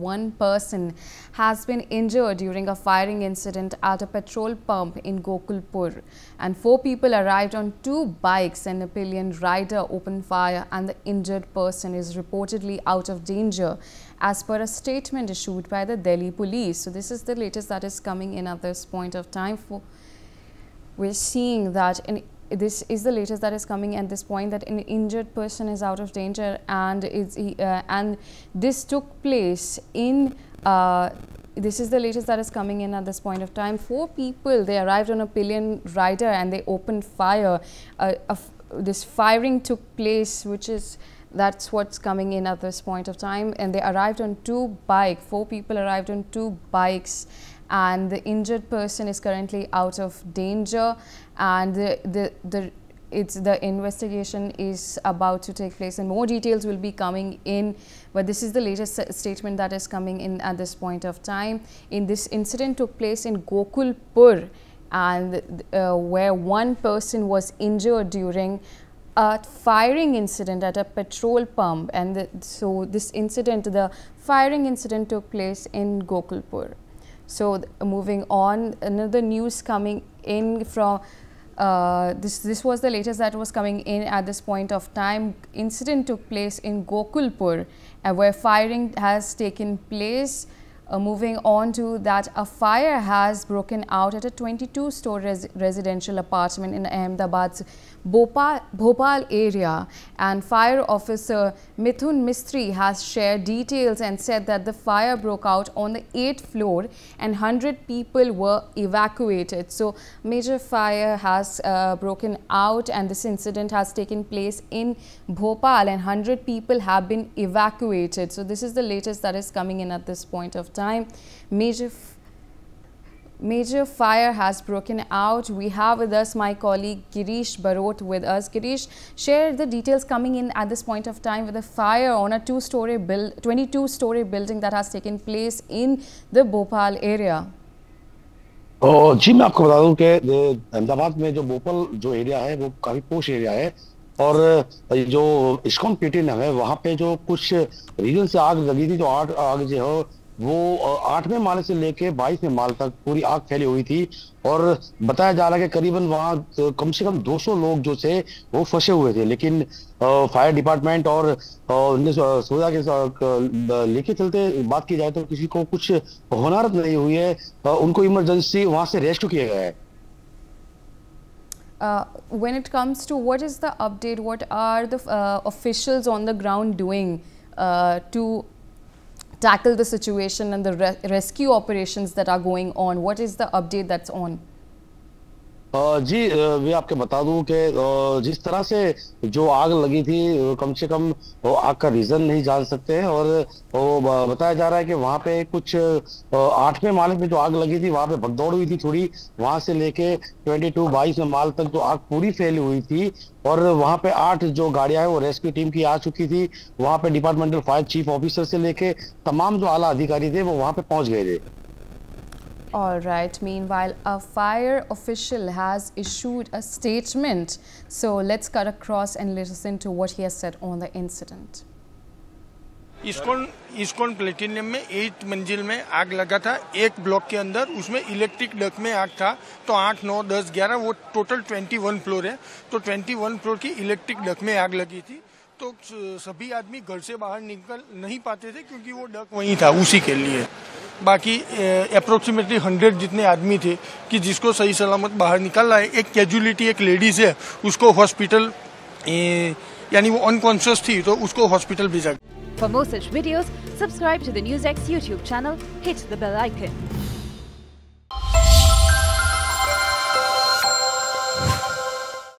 one person has been injured during a firing incident at a petrol pump in Gokulpur. And four people arrived on two bikes. An Nepalian rider opened fire and the injured person is reportedly out of danger as per a statement issued by the Delhi police. So this is the latest that is coming in at this point of time. For We're seeing that an this is the latest that is coming at this point that an injured person is out of danger and is uh, and this took place in uh, this is the latest that is coming in at this point of time. Four people, they arrived on a pillion rider and they opened fire. Uh, this firing took place, which is, that's what's coming in at this point of time. And they arrived on two bikes, four people arrived on two bikes and the injured person is currently out of danger and the, the, the it's the investigation is about to take place and more details will be coming in but this is the latest statement that is coming in at this point of time in this incident took place in gokulpur and uh, where one person was injured during a firing incident at a petrol pump and the, so this incident the firing incident took place in gokulpur so moving on, another news coming in from uh, this this was the latest that was coming in at this point of time. Incident took place in Gokulpur, uh, where firing has taken place. Uh, moving on to that, a fire has broken out at a 22-store res residential apartment in Ahmedabad's Bhopal, Bhopal area and fire officer Mithun Mistri has shared details and said that the fire broke out on the 8th floor and 100 people were evacuated. So major fire has uh, broken out and this incident has taken place in Bhopal and 100 people have been evacuated. So this is the latest that is coming in at this point of time. time. Major major fire has broken out. We have with us my colleague Girish Barot with us. Girish, share the details coming in at this point of time with a fire on a two-story build, 22-story building that has taken place in the Bhopal area. Oh, जी मैं आपको बता दूं कि अहमदाबाद में जो भोपाल जो area है वो काफी पोश एरिया है और जो इस्कॉन पेटीएम है वहाँ पे जो कुछ रीजन से आग लगी थी जो आग आग जो है वो आठवें माले से लेके बाईसवें माल तक पूरी आग फैली हुई थी और बताया जा रहा है कि करीबन वहाँ कम से कम 200 लोग जो थे वो फंसे हुए थे लेकिन फायर डिपार्टमेंट और सुविधा के लेके चलते बात की जाए तो किसी को कुछ होनारत नहीं हुई है उनको इमरजेंसी वहाँ से रेस्क्यू किया गया है Uh, when it comes to what is the update, what are the uh, officials on the ground doing uh, to tackle the situation and the re rescue operations that are going on? What is the update that's on? जी मैं आपके बता दूं कि जिस तरह से जो आग लगी थी कम से कम वो आग का रीजन नहीं जान सकते हैं और वो बताया जा रहा है कि वहाँ पे कुछ आठवें माल में जो आग लगी थी वहाँ पे भगदौड़ हुई थी थोड़ी वहाँ से लेके 22 बाईस में माल तक जो आग पूरी फैली हुई थी और वहाँ पे आठ जो गाड़ियां हैं वो रेस्क्यू टीम की आ चुकी थी वहाँ पे डिपार्टमेंटल फायर चीफ ऑफिसर से लेके तमाम जो आला अधिकारी थे वो वहाँ पे पहुंच गए थे All right. Meanwhile, a fire official has issued a statement. So let's cut across and listen to what he has said on the incident. ISKCON ISKCON platinum में एट मंजिल में आग लगा था एक ब्लॉक के अंदर उसमें इलेक्ट्रिक डक में आग था तो आठ नौ दस ग्यारह वो टोटल ट्वेंटी वन फ्लोर है तो ट्वेंटी वन फ्लोर की इलेक्ट्रिक डक में आग लगी थी तो सभी आदमी घर से बाहर निकल नहीं पाते थे क्योंकि वो डक वहीं था उसी के लिए बाकी अप्रोक्सीमेटली हंड्रेड जितने आदमी थे कि जिसको सही सलामत बाहर निकालना है एक कैजुअलिटी एक लेडीज़ है उसको हॉस्पिटल यानी वो अनकॉन्शियस थी तो उसको हॉस्पिटल भेजा गया YouTube